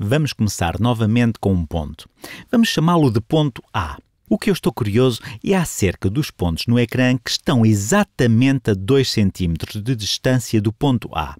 Vamos começar novamente com um ponto. Vamos chamá-lo de ponto A. O que eu estou curioso é acerca dos pontos no ecrã que estão exatamente a 2 cm de distância do ponto A.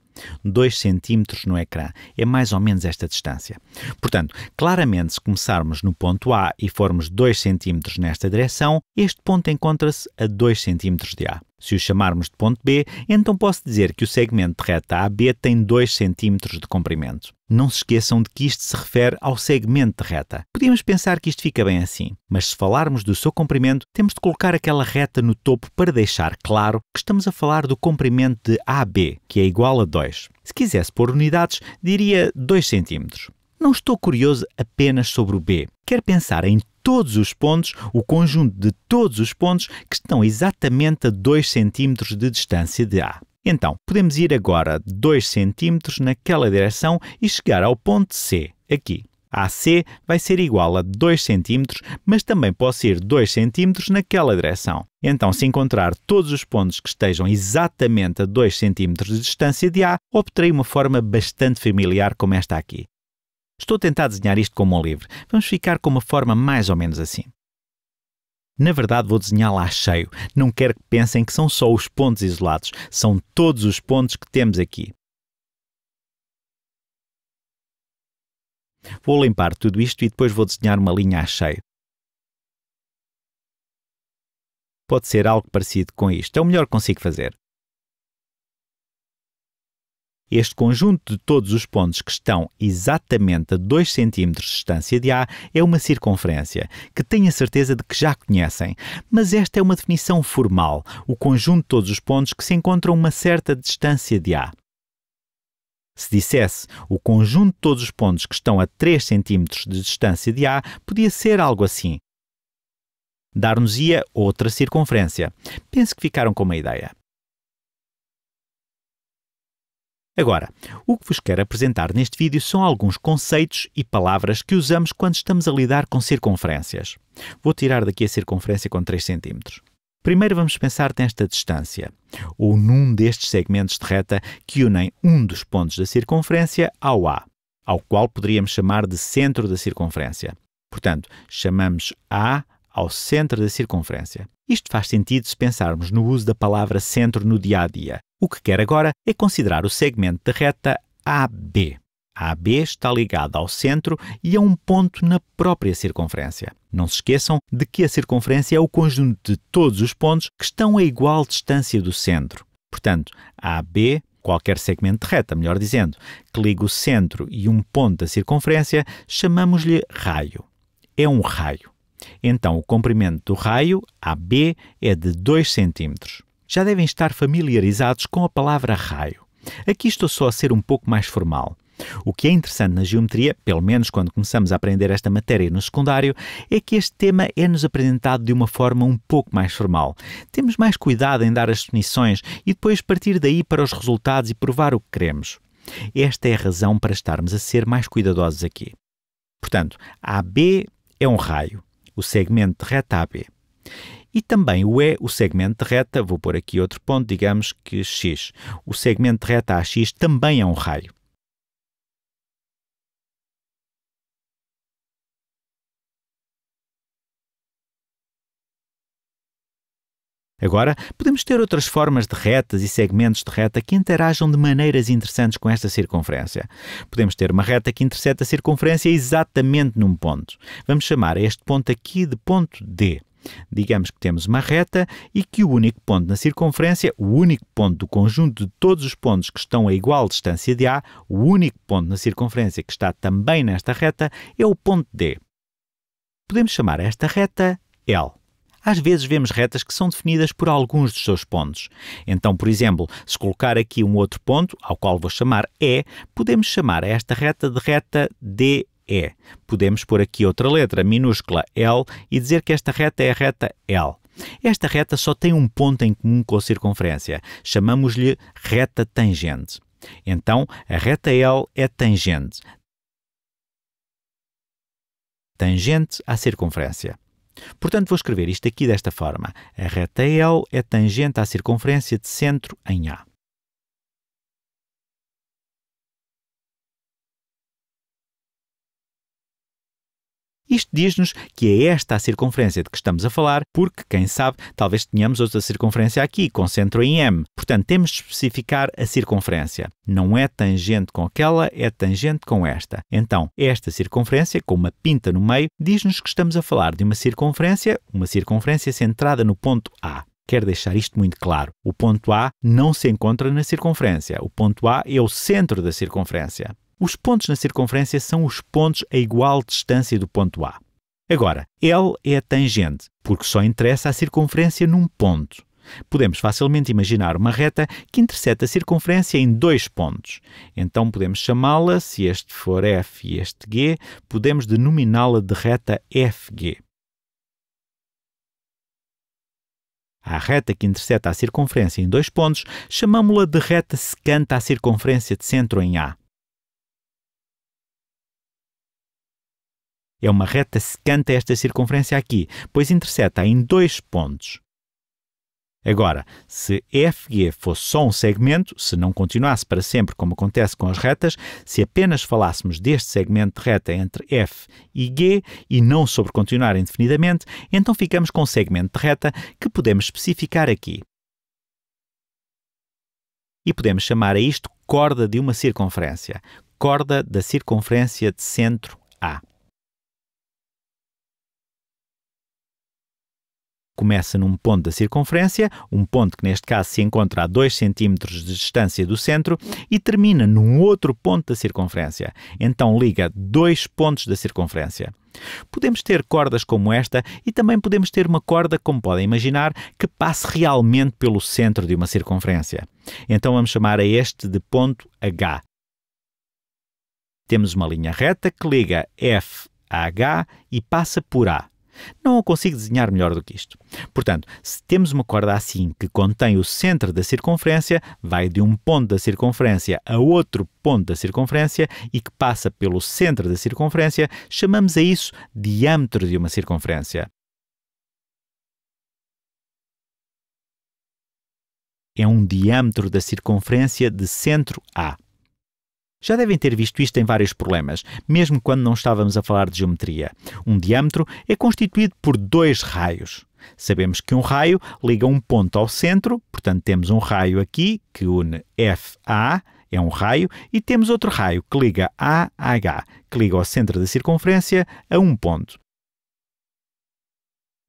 2 cm no ecrã é mais ou menos esta distância. Portanto, claramente, se começarmos no ponto A e formos 2 cm nesta direção, este ponto encontra-se a 2 cm de A. Se o chamarmos de ponto B, então posso dizer que o segmento de reta AB tem 2 cm de comprimento. Não se esqueçam de que isto se refere ao segmento de reta. Podíamos pensar que isto fica bem assim, mas se falarmos do seu comprimento, temos de colocar aquela reta no topo para deixar claro que estamos a falar do comprimento de AB, que é igual a 2. Se quisesse pôr unidades, diria 2 cm. Não estou curioso apenas sobre o B. Quero pensar em todos os pontos, o conjunto de todos os pontos que estão exatamente a 2 cm de distância de A. Então, podemos ir agora 2 cm naquela direção e chegar ao ponto C, aqui. AC vai ser igual a 2 cm, mas também pode ser 2 cm naquela direção. Então, se encontrar todos os pontos que estejam exatamente a 2 cm de distância de A, obterei uma forma bastante familiar como esta aqui. Estou a tentar desenhar isto como um livro. Vamos ficar com uma forma mais ou menos assim. Na verdade, vou desenhar lá cheio. Não quero que pensem que são só os pontos isolados. São todos os pontos que temos aqui. Vou limpar tudo isto e depois vou desenhar uma linha a cheio. Pode ser algo parecido com isto. É o melhor que consigo fazer. Este conjunto de todos os pontos que estão exatamente a 2 cm de distância de A é uma circunferência, que tenho a certeza de que já conhecem, mas esta é uma definição formal, o conjunto de todos os pontos que se encontram a uma certa distância de A. Se dissesse o conjunto de todos os pontos que estão a 3 cm de distância de A, podia ser algo assim. Dar-nos-ia outra circunferência. Penso que ficaram com uma ideia. Agora, o que vos quero apresentar neste vídeo são alguns conceitos e palavras que usamos quando estamos a lidar com circunferências. Vou tirar daqui a circunferência com 3 cm. Primeiro vamos pensar nesta distância, ou num destes segmentos de reta que unem um dos pontos da circunferência ao A, ao qual poderíamos chamar de centro da circunferência. Portanto, chamamos A ao centro da circunferência. Isto faz sentido se pensarmos no uso da palavra centro no dia a dia, o que quer agora é considerar o segmento de reta AB. AB está ligado ao centro e a um ponto na própria circunferência. Não se esqueçam de que a circunferência é o conjunto de todos os pontos que estão a igual distância do centro. Portanto, AB, qualquer segmento de reta, melhor dizendo, que liga o centro e um ponto da circunferência, chamamos-lhe raio. É um raio. Então, o comprimento do raio, AB, é de 2 cm já devem estar familiarizados com a palavra raio. Aqui estou só a ser um pouco mais formal. O que é interessante na geometria, pelo menos quando começamos a aprender esta matéria no secundário, é que este tema é-nos apresentado de uma forma um pouco mais formal. Temos mais cuidado em dar as definições e depois partir daí para os resultados e provar o que queremos. Esta é a razão para estarmos a ser mais cuidadosos aqui. Portanto, AB é um raio, o segmento de reta AB. E também o E, o segmento de reta, vou pôr aqui outro ponto, digamos que X. O segmento de reta AX também é um raio. Agora, podemos ter outras formas de retas e segmentos de reta que interajam de maneiras interessantes com esta circunferência. Podemos ter uma reta que intercepta a circunferência exatamente num ponto. Vamos chamar este ponto aqui de ponto D. Digamos que temos uma reta e que o único ponto na circunferência, o único ponto do conjunto de todos os pontos que estão a igual distância de A, o único ponto na circunferência que está também nesta reta é o ponto D. Podemos chamar esta reta L. Às vezes vemos retas que são definidas por alguns dos seus pontos. Então, por exemplo, se colocar aqui um outro ponto, ao qual vou chamar E, podemos chamar esta reta de reta DE. E. É. Podemos pôr aqui outra letra minúscula L e dizer que esta reta é a reta L. Esta reta só tem um ponto em comum com a circunferência. Chamamos-lhe reta tangente. Então, a reta L é tangente. Tangente à circunferência. Portanto, vou escrever isto aqui desta forma. A reta L é tangente à circunferência de centro em A. Isto diz-nos que é esta a circunferência de que estamos a falar, porque, quem sabe, talvez tenhamos outra circunferência aqui, com centro em M. Portanto, temos de especificar a circunferência. Não é tangente com aquela, é tangente com esta. Então, esta circunferência, com uma pinta no meio, diz-nos que estamos a falar de uma circunferência, uma circunferência centrada no ponto A. Quero deixar isto muito claro. O ponto A não se encontra na circunferência. O ponto A é o centro da circunferência. Os pontos na circunferência são os pontos a igual distância do ponto A. Agora, L é a tangente, porque só interessa a circunferência num ponto. Podemos facilmente imaginar uma reta que intercepta a circunferência em dois pontos. Então podemos chamá-la, se este for F e este G, podemos denominá-la de reta FG. A reta que intercepta a circunferência em dois pontos, chamamos-la de reta secante à circunferência de centro em A. É uma reta secante a esta circunferência aqui, pois interseta em dois pontos. Agora, se FG fosse só um segmento, se não continuasse para sempre como acontece com as retas, se apenas falássemos deste segmento de reta entre F e G e não sobre continuar indefinidamente, então ficamos com um segmento de reta que podemos especificar aqui. E podemos chamar a isto corda de uma circunferência, corda da circunferência de centro A. começa num ponto da circunferência, um ponto que neste caso se encontra a 2 cm de distância do centro, e termina num outro ponto da circunferência. Então liga dois pontos da circunferência. Podemos ter cordas como esta e também podemos ter uma corda, como podem imaginar, que passe realmente pelo centro de uma circunferência. Então vamos chamar a este de ponto H. Temos uma linha reta que liga F a H e passa por A. Não consigo desenhar melhor do que isto. Portanto, se temos uma corda assim que contém o centro da circunferência, vai de um ponto da circunferência a outro ponto da circunferência e que passa pelo centro da circunferência, chamamos a isso diâmetro de uma circunferência. É um diâmetro da circunferência de centro A. Já devem ter visto isto em vários problemas, mesmo quando não estávamos a falar de geometria. Um diâmetro é constituído por dois raios. Sabemos que um raio liga um ponto ao centro, portanto, temos um raio aqui que une F a A, é um raio, e temos outro raio que liga A a H, que liga ao centro da circunferência a um ponto.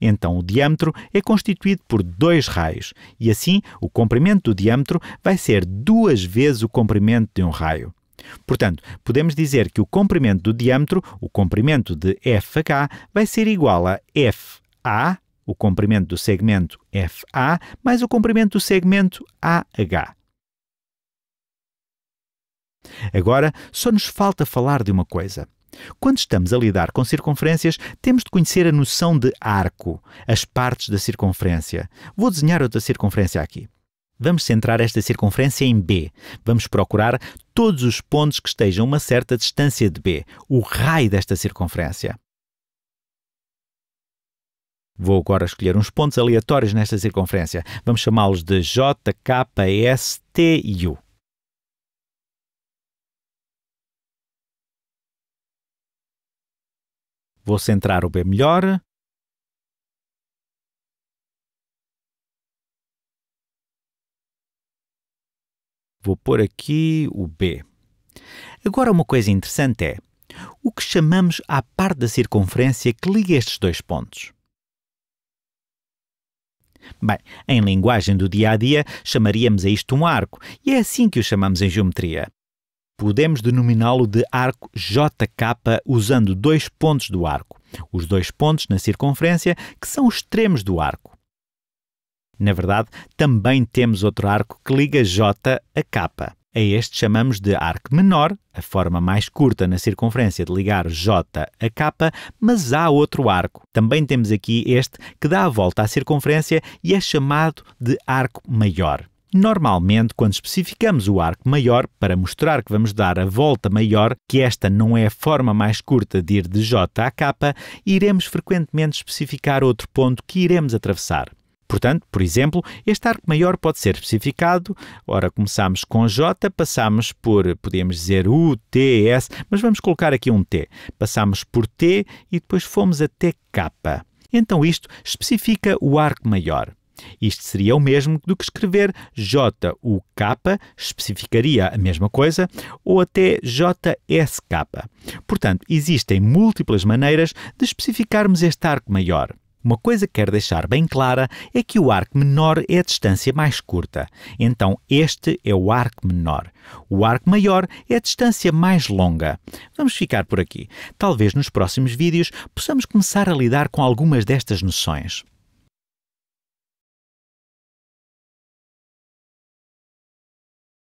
Então o diâmetro é constituído por dois raios, e assim o comprimento do diâmetro vai ser duas vezes o comprimento de um raio. Portanto, podemos dizer que o comprimento do diâmetro, o comprimento de FH, vai ser igual a FA, o comprimento do segmento FA, mais o comprimento do segmento AH. Agora, só nos falta falar de uma coisa. Quando estamos a lidar com circunferências, temos de conhecer a noção de arco, as partes da circunferência. Vou desenhar outra circunferência aqui. Vamos centrar esta circunferência em B. Vamos procurar todos os pontos que estejam a uma certa distância de B, o raio desta circunferência. Vou agora escolher uns pontos aleatórios nesta circunferência. Vamos chamá-los de J, K, S, T e U. Vou centrar o B melhor, Vou pôr aqui o B. Agora, uma coisa interessante é o que chamamos à parte da circunferência que liga estes dois pontos. Bem, em linguagem do dia a dia, chamaríamos a isto um arco, e é assim que o chamamos em geometria. Podemos denominá-lo de arco JK usando dois pontos do arco, os dois pontos na circunferência que são os extremos do arco. Na verdade, também temos outro arco que liga J a K. A este chamamos de arco menor, a forma mais curta na circunferência de ligar J a K, mas há outro arco. Também temos aqui este que dá a volta à circunferência e é chamado de arco maior. Normalmente, quando especificamos o arco maior para mostrar que vamos dar a volta maior, que esta não é a forma mais curta de ir de J a K, iremos frequentemente especificar outro ponto que iremos atravessar. Portanto, por exemplo, este arco maior pode ser especificado. Ora, começamos com J, passamos por, podemos dizer U, T, S, mas vamos colocar aqui um T. Passamos por T e depois fomos até K. Então isto especifica o arco maior. Isto seria o mesmo do que escrever JUK, especificaria a mesma coisa, ou até JSK. Portanto, existem múltiplas maneiras de especificarmos este arco maior. Uma coisa que quero deixar bem clara é que o arco menor é a distância mais curta, então este é o arco menor. O arco maior é a distância mais longa. Vamos ficar por aqui. Talvez nos próximos vídeos possamos começar a lidar com algumas destas noções.